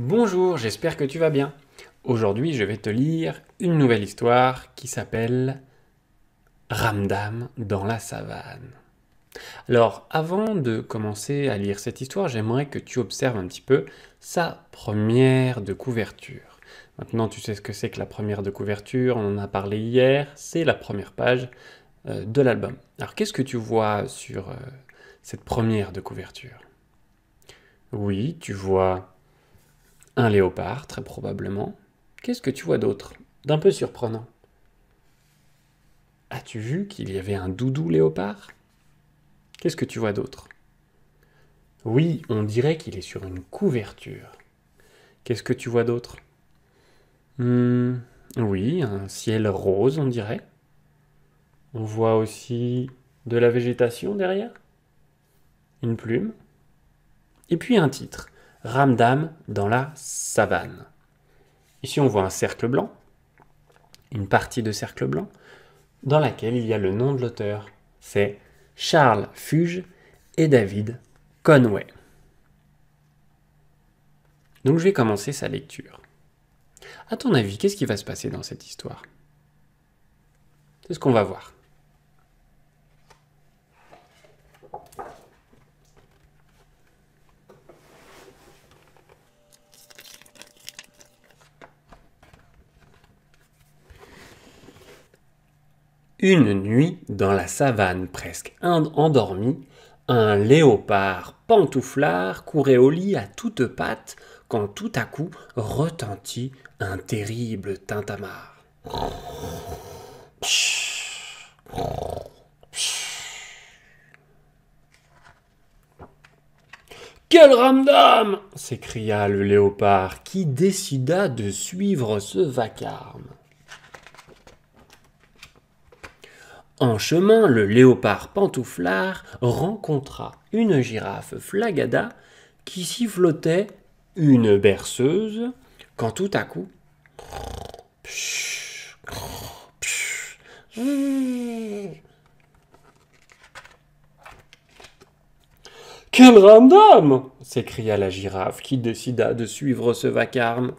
Bonjour, j'espère que tu vas bien. Aujourd'hui, je vais te lire une nouvelle histoire qui s'appelle Ramdam dans la savane. Alors, avant de commencer à lire cette histoire, j'aimerais que tu observes un petit peu sa première de couverture. Maintenant, tu sais ce que c'est que la première de couverture, on en a parlé hier, c'est la première page euh, de l'album. Alors, qu'est-ce que tu vois sur euh, cette première de couverture Oui, tu vois un léopard, très probablement. Qu'est-ce que tu vois d'autre D'un peu surprenant. As-tu vu qu'il y avait un doudou léopard Qu'est-ce que tu vois d'autre Oui, on dirait qu'il est sur une couverture. Qu'est-ce que tu vois d'autre hmm, Oui, un ciel rose, on dirait. On voit aussi de la végétation derrière, une plume, et puis un titre. Ramdam dans la savane. Ici, on voit un cercle blanc, une partie de cercle blanc, dans laquelle il y a le nom de l'auteur. C'est Charles Fuge et David Conway. Donc je vais commencer sa lecture. À ton avis, qu'est-ce qui va se passer dans cette histoire C'est ce qu'on va voir. Une nuit, dans la savane presque endormie, un léopard pantouflard courait au lit à toutes pattes quand tout à coup retentit un terrible tintamarre. Quel ramdam s'écria le léopard qui décida de suivre ce vacarme. En chemin, le léopard pantouflard rencontra une girafe flagada qui sifflotait une berceuse quand tout à coup Quel random s'écria la girafe qui décida de suivre ce vacarme.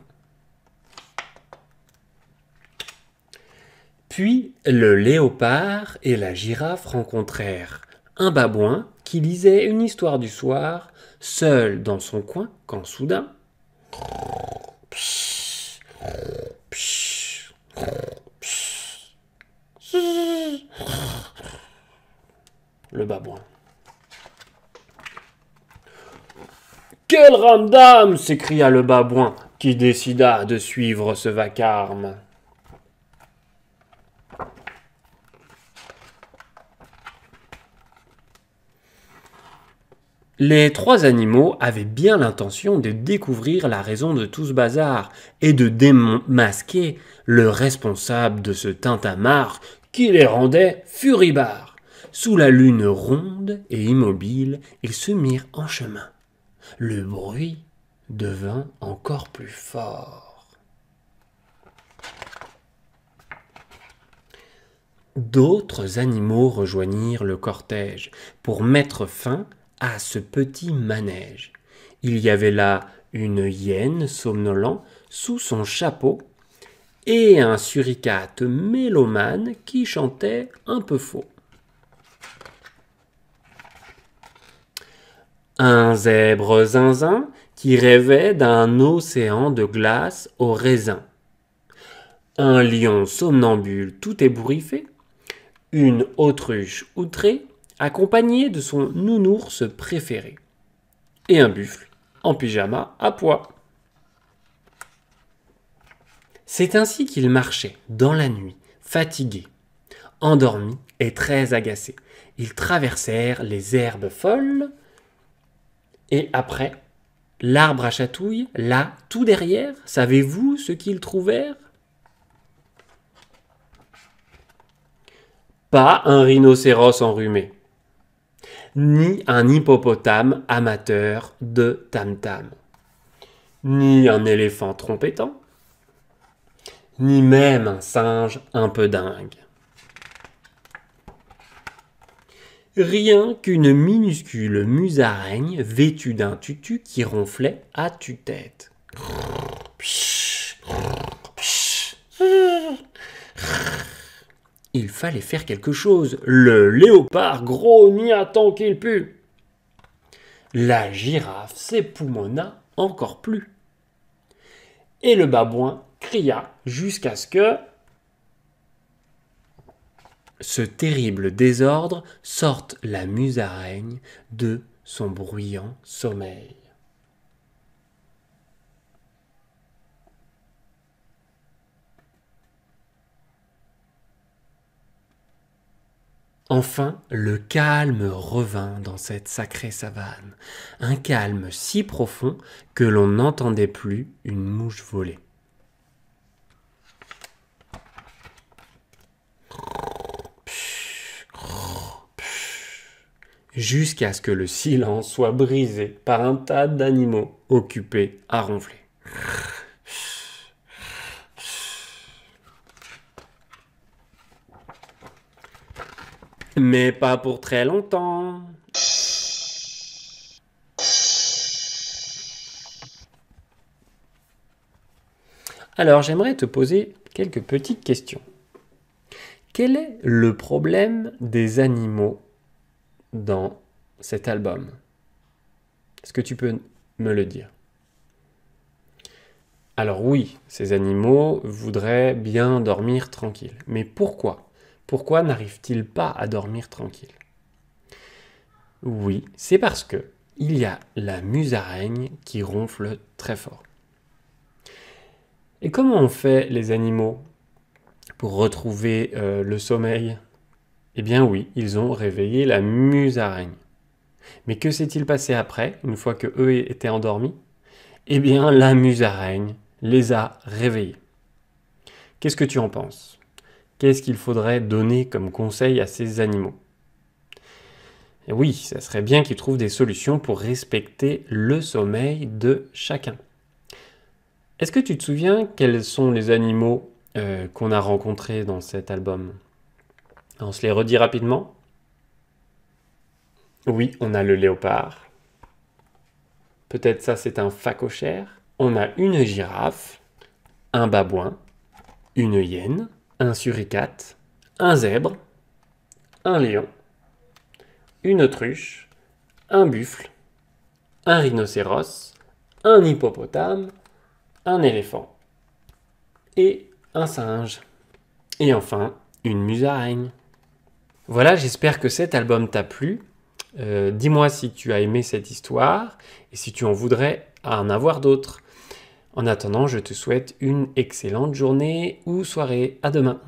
Puis le léopard et la girafe rencontrèrent un babouin qui lisait une histoire du soir, seul dans son coin, quand soudain. Le babouin. Quel d'âme !» s'écria le babouin, qui décida de suivre ce vacarme. Les trois animaux avaient bien l'intention de découvrir la raison de tout ce bazar et de démasquer le responsable de ce tintamarre qui les rendait furibards. Sous la lune ronde et immobile, ils se mirent en chemin. Le bruit devint encore plus fort. D'autres animaux rejoignirent le cortège pour mettre fin à ce petit manège. Il y avait là une hyène somnolent sous son chapeau et un suricate mélomane qui chantait un peu faux. Un zèbre zinzin qui rêvait d'un océan de glace aux raisins. Un lion somnambule tout ébouriffé. Une autruche outrée accompagné de son nounours préféré, et un buffle en pyjama à pois. C'est ainsi qu'il marchait dans la nuit, fatigué, endormi et très agacé. Ils traversèrent les herbes folles, et après, l'arbre à chatouille, là, tout derrière, savez-vous ce qu'ils trouvèrent Pas un rhinocéros enrhumé, ni un hippopotame amateur de tam-tam, ni un éléphant trompettant, ni même un singe un peu dingue. Rien qu'une minuscule musaraigne vêtue d'un tutu qui ronflait à tue-tête. Il fallait faire quelque chose. Le léopard grogna tant qu'il put. La girafe s'époumona encore plus. Et le babouin cria jusqu'à ce que ce terrible désordre sorte la musaraigne de son bruyant sommeil. Enfin, le calme revint dans cette sacrée savane, un calme si profond que l'on n'entendait plus une mouche voler. Jusqu'à ce que le silence soit brisé par un tas d'animaux occupés à ronfler. Mais pas pour très longtemps. Alors j'aimerais te poser quelques petites questions. Quel est le problème des animaux dans cet album Est-ce que tu peux me le dire Alors oui, ces animaux voudraient bien dormir tranquille. Mais pourquoi pourquoi n'arrive-t-il pas à dormir tranquille Oui, c'est parce qu'il il y a la musaraigne qui ronfle très fort. Et comment ont fait les animaux pour retrouver euh, le sommeil Eh bien oui, ils ont réveillé la musaraigne. Mais que s'est-il passé après, une fois que eux étaient endormis Eh bien la musaraigne les a réveillés. Qu'est-ce que tu en penses Qu'est-ce qu'il faudrait donner comme conseil à ces animaux eh oui, ça serait bien qu'ils trouvent des solutions pour respecter le sommeil de chacun. Est-ce que tu te souviens quels sont les animaux euh, qu'on a rencontrés dans cet album On se les redit rapidement Oui, on a le léopard. Peut-être ça c'est un phacochère. On a une girafe, un babouin, une hyène, un suricate, un zèbre, un lion, une autruche, un buffle, un rhinocéros, un hippopotame, un éléphant et un singe. Et enfin, une musaigne Voilà, j'espère que cet album t'a plu. Euh, dis-moi si tu as aimé cette histoire et si tu en voudrais en avoir d'autres. En attendant, je te souhaite une excellente journée ou soirée. À demain.